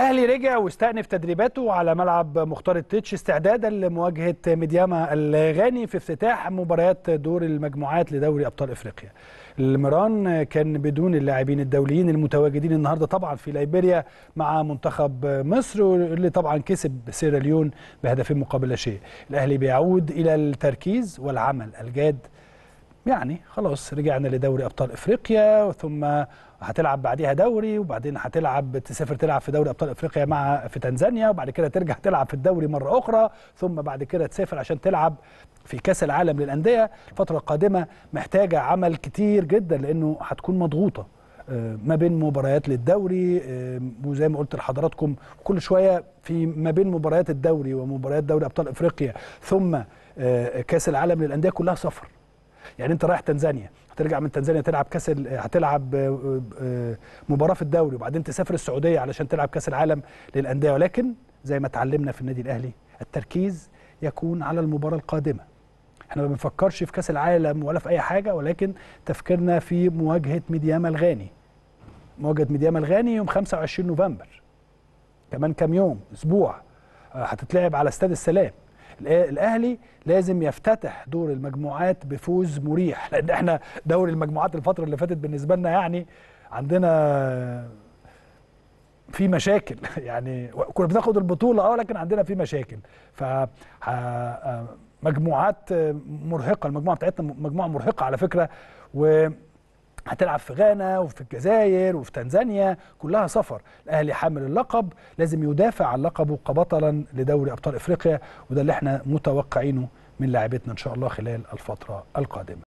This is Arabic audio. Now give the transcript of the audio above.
الاهلي رجع واستأنف تدريباته على ملعب مختار التتش استعدادا لمواجهه ميدياما الغاني في افتتاح مباريات دور المجموعات لدوري ابطال افريقيا. المران كان بدون اللاعبين الدوليين المتواجدين النهارده طبعا في ليبيريا مع منتخب مصر اللي طبعا كسب سيراليون بهدفين مقابل لا شيء. الاهلي بيعود الى التركيز والعمل الجاد يعني خلاص رجعنا لدوري ابطال افريقيا ثم هتلعب بعديها دوري وبعدين هتلعب تسافر تلعب في دوري ابطال افريقيا مع في تنزانيا وبعد كده ترجع تلعب في الدوري مره اخرى ثم بعد كده تسافر عشان تلعب في كاس العالم للانديه الفتره القادمه محتاجه عمل كتير جدا لانه هتكون مضغوطه آه، ما بين مباريات للدوري آه، وزي ما قلت لحضراتكم كل شويه في ما بين مباريات الدوري ومباريات دوري ابطال افريقيا ثم آه، كاس العالم للانديه كلها سفر يعني انت رايح تنزانيا هترجع من تنزانيا تلعب كاس هتلعب آه، آه، مباراه في الدوري وبعدين تسافر السعوديه علشان تلعب كاس العالم للانديه ولكن زي ما اتعلمنا في النادي الاهلي التركيز يكون على المباراه القادمه احنا ما بنفكرش في كاس العالم ولا في اي حاجه ولكن تفكيرنا في مواجهه ميدياما الغاني مواجهه ميدياما الغاني يوم 25 نوفمبر كمان كام يوم اسبوع آه، هتتلعب على استاد السلام الاهلي لازم يفتتح دور المجموعات بفوز مريح لان احنا دوري المجموعات الفتره اللي فاتت بالنسبه لنا يعني عندنا في مشاكل يعني كنا بناخد البطوله اه لكن عندنا في مشاكل ف آه، مجموعات مرهقه المجموعه بتاعتنا مجموعه مرهقه على فكره و هتلعب في غانا وفي الجزائر وفي تنزانيا كلها سفر الاهلي حامل اللقب لازم يدافع عن لقبه كبطلا لدوري ابطال افريقيا وده اللي احنا متوقعينه من لاعبتنا ان شاء الله خلال الفتره القادمه